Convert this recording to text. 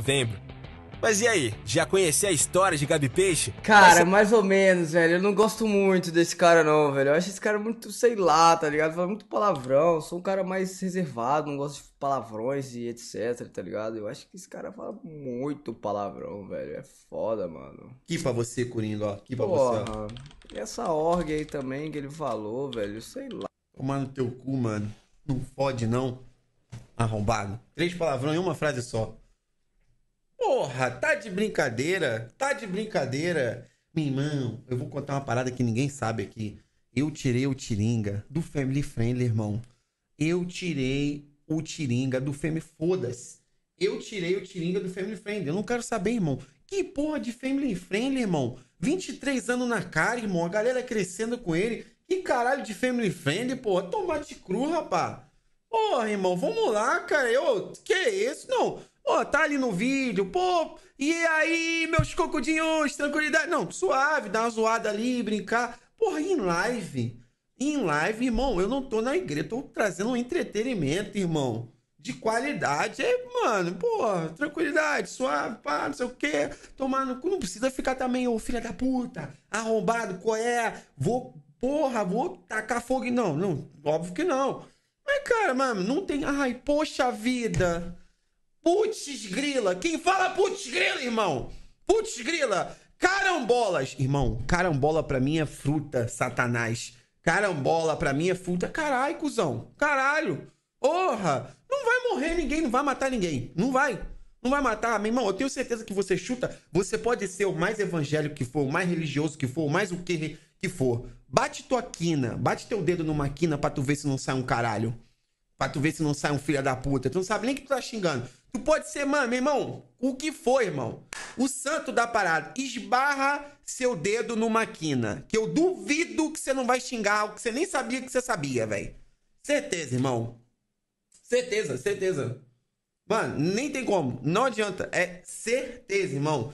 novembro. Mas e aí, já conhecia a história de Gabi Peixe? Cara, mais ou menos, velho. Eu não gosto muito desse cara, não, velho. Eu acho esse cara muito, sei lá, tá ligado? Fala muito palavrão. Eu sou um cara mais reservado, não gosto de palavrões e etc, tá ligado? Eu acho que esse cara fala muito palavrão, velho. É foda, mano. Que pra você, Coringa, ó. Que pra Porra. você, ó. E essa org aí também que ele falou, velho. Sei lá. Tomar no teu cu, mano. Não fode, não. Arrombado. Três palavrões e uma frase só. Porra, tá de brincadeira? Tá de brincadeira? Meu irmão, eu vou contar uma parada que ninguém sabe aqui. Eu tirei o Tiringa do Family Friendly, irmão. Eu tirei o Tiringa do Family Fodas. Eu tirei o Tiringa do Family Friendly. Eu não quero saber, irmão. Que porra de Family Friendly, irmão? 23 anos na cara, irmão. A galera crescendo com ele. Que caralho de Family Friendly, porra. Tomate cru, rapá. Porra, irmão, vamos lá, cara. Eu, que isso? Não, Pô, tá ali no vídeo, pô, e aí, meus cocudinhos, tranquilidade. Não, suave, dá uma zoada ali, brincar. Porra, em live. Em live, irmão, eu não tô na igreja, tô trazendo um entretenimento, irmão. De qualidade. É, mano, pô, tranquilidade, suave, pá, não sei o quê. não precisa ficar também, ô filha da puta, arrombado, qual é? Vou, porra, vou tacar fogo. Não, não, óbvio que não. Mas, cara, mano, não tem. Ai, poxa vida. Putz grila. Quem fala putz grila, irmão? Putz grila. Carambolas. Irmão, carambola pra mim é fruta, satanás. Carambola pra mim é fruta. Caralho, cuzão. Caralho. Porra. Não vai morrer ninguém, não vai matar ninguém. Não vai. Não vai matar, meu irmão. Eu tenho certeza que você chuta. Você pode ser o mais evangélico que for, o mais religioso que for, o mais o que que for. Bate tua quina, bate teu dedo numa quina pra tu ver se não sai um caralho. Pra tu ver se não sai um filho da puta. Tu não sabe nem que tu tá xingando. Tu pode ser, mano, meu irmão, o que for, irmão. O santo da parada esbarra seu dedo numa quina. Que eu duvido que você não vai xingar o que você nem sabia que você sabia, velho. Certeza, irmão. Certeza, certeza. Mano, nem tem como. Não adianta. É certeza, irmão.